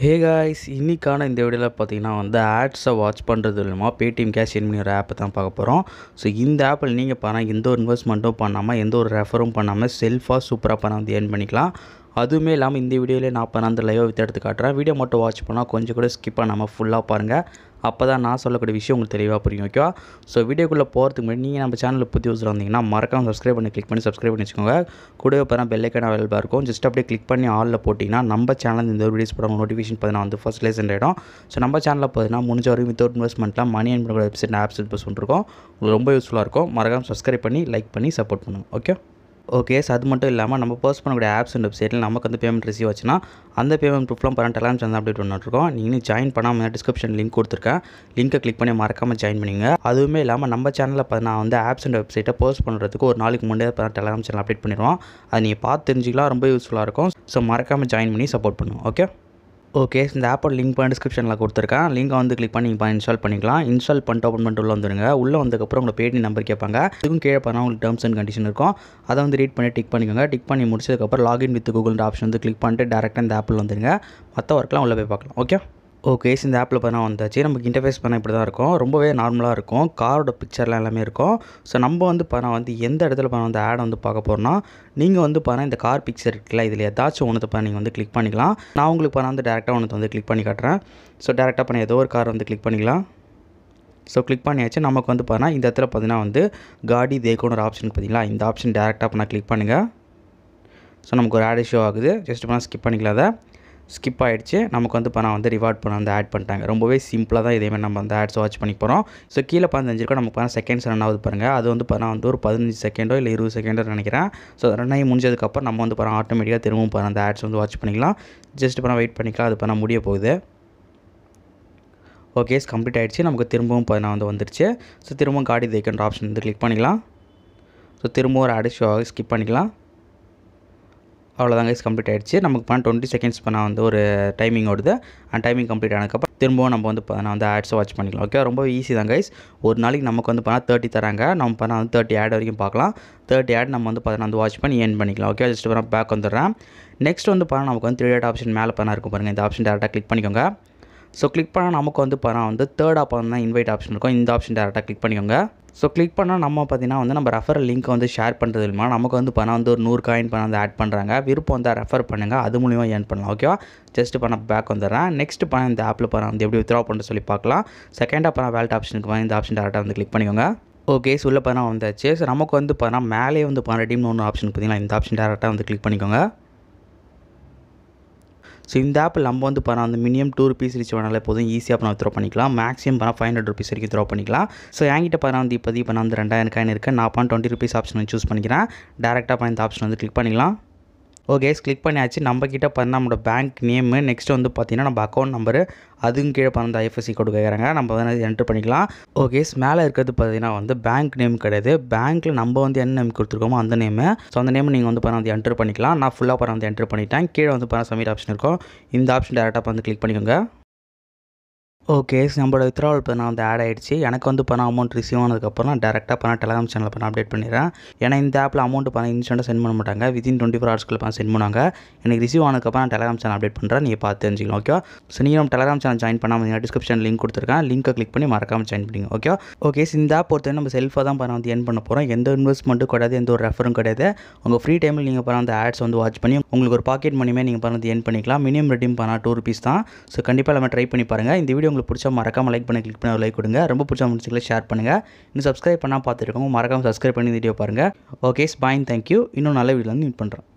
hey guys இன்றைக்கான இந்த வீடியோவில் பார்த்தீங்கன்னா வந்து ஆட்ஸை வாட்ச் பண்ணுறது மூலமாக பேடிஎம் கேஷ் பண்ணி ஒரு ஆப்பை தான் பார்க்க போகிறோம் ஸோ இந்த ஆப்பில் நீங்கள் பாருங்கள் எந்த ஒரு இன்வெஸ்ட்மெண்ட்டும் பண்ணாமல் எந்த ஒரு ரெஃபரும் பண்ணாமல் செல்ஃபாக சூப்பராக பண்ண வந்து ஏர்ன் பண்ணிக்கலாம் அதுவுமே இல்லாமல் இந்த வீடியோவில் நான் பண்ண அந்த லைவாக வித்து எடுத்து காட்டுறேன் வீடியோ மட்டும் வாட்ச் பண்ணால் கொஞ்சம் கூட ஸ்கிப் பண்ணாமல் ஃபுல்லாக பாருங்கள் அப்போ தான் நான் சொல்லக்கூடிய விஷயம் உங்களுக்கு தெளிவாக புரியும் ஓகேவா ஸோ வீடியோக்குள்ளே போகிறதுக்கு முன்னாடி நீங்கள் நம்ம சேனலில் புத்தி யூஸ் வந்தீங்கன்னா மறக்காமல் சப்ஸ்கிரைப் பண்ணி கிளிக் பண்ணி சப்ஸ்கிரைப் பண்ணி வச்சுக்கோங்க கூடவே பார்த்தா பெல்லைக்கான அவைலபிளாக இருக்கும் ஜஸ்ட் அப்படியே கிளிக் பண்ணி ஆலில் போட்டிங்கன்னா நம்ம சேனல் இந்த வீடியோஸ் போட நோட்டிஃபிகேஷன் பதினா வந்து ஃபஸ்ட் லேஸ் ஆகிடும் ஸோ நம்ம சேனலில் பார்த்தீங்கன்னா முடிஞ்ச வரைக்கும் வித்தவுட் இன்வெஸ்ட்மெண்ட்லாம் money and website apps use பண்ணிருக்கோம் உங்களுக்கு ரொம்ப யூஸ்ஃபுல்லாக இருக்கும் மறக்காம சப்ஸ்கிரைப் பண்ணி லைக் பண்ணி சப்போர்ட் பண்ணுங்கள் ஓகே ஓகே அது மட்டும் இல்லாமல் நம்ம போஸ்ட் பண்ணக்கூடிய ஆப்ஸ் அண்ட் வெப்சைட்டில் நமக்கு வந்து பேமெண்ட் ரிசீவ் ஆச்சுன்னா அந்த பேமெண்ட் ப்ரூஃப்லாம் பண்ண டெலாம் சேனல் அப்டேட் பண்ணிட்டுருக்கோம் நீங்கள் ஜாயின் பண்ணாமல் டிஸ்கிரிப்ஷன் லிங்க் கொடுத்துருக்கேன் லிங்க்கை கிளிக் பண்ணி மறக்காமல் ஜாயின் பண்ணிங்க அதுவுமே இல்லாமல் நம்ம சேனலில் இப்போ நான் வந்து ஆப்ஸ் அண்ட் வெப்சைட்டை போஸ்ட் பண்ணுறதுக்கு ஒரு நாளைக்கு முன்னாடி பண்ண டெலாம் சேனல் அப்டேட் பண்ணிடுவோம் அதை நீங்கள் பார்த்து தெரிஞ்சிக்கலாம் ரொம்ப யூஸ்ஃபுல்லாக இருக்கும் ஸோ மறக்காமல் ஜாயின் பண்ணி சப்போர்ட் பண்ணுவோம் ஓகே ஓகே இந்த ஆப்போட லிங்க் பண்ண டிஸ்கிரிப்ஷனில் கொடுத்துருக்கேன் லிங்க் வந்து கிளிக் பண்ணி இப்போ இன்ஸ்டால் பண்ணிக்கலாம் இன்ஸ்டால் பண்ணிட்டு ஓப்பன் பண்ணிட்டு உள்ளே வந்துடுங்க உள்ள வந்ததுக்கப்புறம் உங்களை பேடி நம்பர் கேட்பாங்க இதுக்கும் கீழே பண்ணால் உங்களுக்கு டேர்ம்ஸ் அண்ட் கண்டிஷன் இருக்கும் அதை வந்து ரீட் பண்ணி டிக் பண்ணிக்கோங்க டிக் பண்ணி முடிச்சதுக்கப்புறம் லாகின் வித் கூகுள் ஆப்ஷன் வந்து கிளிக் பண்ணிட்டு டேரெக்டாக இந்த ஆப்பில் வந்துடுங்க மற்ற ஒர்க்கெலாம் உள்ளே போய் பார்க்கலாம் ஓகே ஓகே இந்த ஆப்பில் பார்த்தா வந்தாச்சு நமக்கு இன்டர்ஃபேஸ் பண்ணால் இப்படி தான் இருக்கும் ரொம்பவே நார்மலாக இருக்கும் காரோட பிக்சர்லாம் எல்லாமே இருக்கும் ஸோ நம்ம வந்து பார்த்தா வந்து எந்த இடத்துல பணம் வந்து ஆடை வந்து பார்க்க போகிறோம்னா நீங்கள் வந்து பார்த்தா இந்த கார் பிக்சர் இருக்குல்ல இதில் ஏதாச்சும் ஒன்று பார்த்தா நீங்கள் வந்து கிளிக் பண்ணிக்கலாம் நான் உங்களுக்கு பார்த்தா வந்து டேரெக்டாக ஒன்று வந்து கிளிக் பண்ணி காட்டுறேன் ஸோ டேரெக்டாக பண்ண ஏதோ ஒரு கார் வந்து கிளிக் பண்ணிக்கலாம் ஸோ கிளிக் பண்ணியாச்சு நமக்கு வந்து பார்த்தா இந்த இடத்துல பார்த்தீங்கன்னா வந்து காடி தேக்கோன்னு ஒரு ஆப்ஷன் பார்த்தீங்களா இந்த ஆப்ஷன் டேரெக்டாக பண்ணால் கிளிக் பண்ணுங்கள் ஸோ நமக்கு ஒரு ஆட் இஷ்யூ ஆகுது ஜஸ்ட் பண்ணால் ஸ்கிப் பண்ணிக்கலாம் அதை ஸ்கிப் ஆகிடுச்சு நமக்கு வந்து இப்போ நான் வந்து ரிவார்ட் பண்ண வந்து ஆட் பண்ணிட்டாங்க ரொம்பவே சிம்பிளாக தான் இதேமாதிரி நம்ம அந்த ஆட்ஸ் வாட்ச் பண்ணி போகிறோம் ஸோ கீழே பதினஞ்சு நமக்கு பார்த்தா செகண்ட்ஸ் ரன் ஆகுது பாருங்கள் அது வந்து பார்த்தா வந்து ஒரு பதினஞ்சு செகண்டோ இல்லை இருபது செகண்டோ நினைக்கிறேன் ஸோ ரன் ஆகி முடிஞ்சதுக்கப்புறம் நம்ம வந்து பார்த்தா ஆட்டோமேட்டிக்காக திரும்பவும் பாருங்கள் அந்த ஆட்ஸ் வந்து வாட்ச் பண்ணிக்கலாம் ஜஸ்ட் இப்போ வெயிட் பண்ணிக்கலாம் அது இப்போ முடிய போகுது ஓகே கம்ப்ளீட் ஆகிடுச்சு நமக்கு திரும்பவும் நான் வந்து வந்துருச்சு ஸோ திரும்பவும் காடி தேய்க்கின்ற ஆப்ஷன் வந்து கிளிக் பண்ணிக்கலாம் ஸோ திரும்பவும் ஒரு ஆடு ஸ்கிப் பண்ணிக்கலாம் அவ்வளோதான் கைஸ் கம்ப்ளீட் ஆகிடுச்சு நமக்கு பண்ண டுவெண்ட்டி செகண்ட்ஸ் இப்போ நான் வந்து ஒரு டைமிங் ஓடுது அந்த டைமிங் கம்ப்ளீட் ஆனதுக்கப்புறம் திரும்பவும் நம்ம வந்து நான் வந்து ஆட்ஸை வாட்ச் பண்ணிக்கலாம் ஓகே ரொம்ப ஈஸி தான் கைஸ் ஒரு நாளைக்கு நமக்கு வந்து பார்த்தா தேர்ட்டி தராங்க நம்ம பண்ணால் வந்து தேர்ட்டி ஆட் வரைக்கும் பார்க்கலாம் தேர்ட்டி ஆட் நம்ம வந்து பார்த்தா வந்து வாட்ச் பண்ணி ஏன் பண்ணிக்கலாம் ஓகே ஜஸ்ட் நான் பேக் வந்துடுறேன் நெக்ஸ்ட் வந்து பார்த்தா நமக்கு வந்து த்ரீ டேட் ஆப்ஷன் மேலே பண்ணால் இருக்கும் பாருங்கள் இந்த ஆப்ஷன் டேரெக்டாக கிளிக் பண்ணிக்கோங்க ஸோ கிளிக் பண்ணால் நமக்கு வந்து பார்த்தா வந்து தேர்ட் ஆப் வந்து இன்வைட் ஆப்ஷன் இருக்கும் இந்த ஆப்ஷன் டேரெக்டாக கிளிக் பண்ணிக்கோங்க ஸோ கிளிக் பண்ணால் நம்ம பார்த்தீங்கன்னா வந்து நம்ம ரெஃபர் லிங்க்கை வந்து ஷேர் பண்ணுறது இல்லாமல் நமக்கு வந்து பணம் வந்து ஒரு நூறு காயின் பணம் வந்து ஆட் பண்ணுறாங்க விருப்பம் வந்து ரெஃபர் பண்ணுங்கள் அது மூலியமாக ஏர்ன் பண்ணலாம் ஓகேவா ஜஸ்ட் பண்ண பேக் வந்துடுறேன் நெக்ஸ்ட் பணம் இந்த ஆப்பில் பணம் வந்து எப்படி வித்ரா பண்ணுற சொல்லி பார்க்கலாம் செகண்டாக பணம் வேல்ட் ஆப்ஷனுக்கு இந்த ஆப்ஷன் டேரெக்டாக வந்து கிளிக் பண்ணிக்கோங்க ஓகே சொல்ல பணம் வந்தாச்சு ஸோ நமக்கு வந்து பார்த்தீங்கன்னா மேலே வந்து பணம் ரெடீம்னு ஒன்று ஆப்ஷன் பார்த்தீங்கன்னா இந்த ஆப்ஷன் டேரெக்டாக வந்து கிளிக் பண்ணிக்கோங்க ஸோ இந்த ஆப்பில் நம்ம வந்து பாருங்கள் அந்த மினிமம் டூ ருபீஸ் ரீச் பண்ணாலே போதும் ஈஸியாக நம்ம த்ரோ பண்ணிக்கலாம் மேக்ஸிமம் பண்ணால் ஃபைவ் ஹண்ட்ரட் ருபீஸ் வரைக்கும் த்ரோ பண்ணிக்கலாம் ஸோ என்கிட்ட பாருங்கள் வந்து இப்போதைக்கு இப்போ நான் வந்து ரெண்டாயிரம் காயின் இருக்கேன் நான் பான் டுவெண்ட்டி ருபீஸ் ஆப்ஷன் சூஸ் பண்ணிக்கிறேன் டேரெக்டாக பண்ண இந்த ஆப்ஷன் வந்து கிளிக் பண்ணிக்கலாம் ஓகே கிளிக் பண்ணியாச்சு நம்ம கிட்டே பார்த்தீங்கன்னா நம்மளோட பேங்க் நேமு நெக்ஸ்ட் வந்து பார்த்திங்கன்னா நம்ம அக்கௌண்ட் நம்பரு அதுவும் கீழே பார்த்து ஐஎஃப்எஸ்சி கோடு கேட்குறாங்க நம்ம வந்து என்ட்ரு பண்ணிக்கலாம் ஓகே மேலே இருக்கிறது பார்த்தீங்கன்னா வந்து பேங்க் நேம் கிடையாது பேங்க்கில் நம்ம வந்து என்ன நேம் கொடுத்துருக்கோமோ அந்த நேமு ஸோ அந்த நேம் நீங்கள் வந்து பாருங்கள் வந்து என்ட்ரு பண்ணிக்கலாம் நான் ஃபுல்லாக பாருங்கள் வந்து என்ட்ரு பண்ணிட்டேன் கீழே வந்து பாருங்கள் சமீட் ஆப்ஷன் இருக்கும் இந்த ஆப்ஷன் டேரெக்டாக வந்து கிளிக் பண்ணிக்கோங்க ஓகே நம்மளோட வித்ராவல் பண்ண வந்து ஆட் ஆகிடுச்சு எனக்கு வந்து பணம் அமௌண்ட் ரிசீவ் ஆனதுக்கப்புறம் நான் டேரெக்டாக பணம் டெலகிராம் சேனல் பணம் அப்டேட் பண்ணிடுறேன் ஏன்னா இந்த ஆப்பில் அமௌண்ட் பணம் இன்ஸ்டண்ட்டாக சென்ட் பண்ண மாட்டாங்க வித்தின் டுவெண்ட்டி ஃபோர் ஹவர்ஸ்க்குள்ள பணம் சென்ட் பண்ணுவாங்க எனக்கு ரிசீவ் ஆனதுக்கப்புறம் நான் டெலகிராம் சேனல் அப்டேட் பண்ணுறேன் நீங்கள் பார்த்து தெரிஞ்சிக்கலாம் ஓகே ஸோ நீங்கள் நம்ம டெலகிராம் சேனல் ஜாயின் பண்ணாமல் டிஸ்கிரிப்ஷன் லிங்க் கொடுத்துருக்கேன் லிங்க்கை கிளிக் பண்ணி மறக்காமல் ஜாயின் பண்ணிங்க ஓகே ஓகே இந்த ஆப் பொறுத்தவரை நம்ம செல்ஃபாக தான் பணம் வந்து ஏன் பண்ண போகிறோம் எந்த இன்வெஸ்ட்மெண்ட்டும் கிடையாது எந்த ஒரு ரெஃபரும் கிடையாது உங்கள் ஃப்ரீ டைமில் நீங்கள் பணம் அந்த ஆட்ஸ் வந்து வாட்ச் பண்ணி உங்களுக்கு ஒரு பாக்கெட் மணியுமே நீங்கள் பணம் வந்து ஏன் பண்ணிக்கலாம் மினிமம் ரெடீம் பண்ணால் டூ ருபீஸ் தான் ஸோ கண்டிப்பாக நம்ம ட்ரை பண்ணி பாருங்கள் இந்த வீடியோ உங்களுக்கு பிடிச்சா மறக்காமல் லைக் பண்ணி கிளிக் பண்ணி லைக் கொடுங்க ரொம்ப பிடிச்ச முடிச்சுக்கலாம் ஷேர் பண்ணுங்கள் இன்னும் சப்ஸ்கிரைப் பண்ணால் பார்த்துருக்கோம் மறக்காமல் சப்ஸ்கிரைப் பண்ணி வீடியோ பாருங்கள் ஓகே பாய் தேங்க்யூ இன்னும் நல்ல வீடியோ வந்து மீட் பண்ணுறோம்